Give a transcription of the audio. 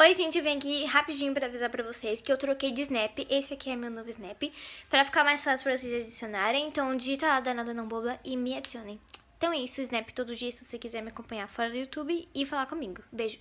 Oi, gente, eu vim aqui rapidinho pra avisar pra vocês que eu troquei de Snap, esse aqui é meu novo Snap, pra ficar mais fácil pra vocês adicionarem, então digita lá Danada Não Boba e me adicionem. Então é isso, Snap todo dia, se você quiser me acompanhar fora do YouTube e falar comigo. Beijo!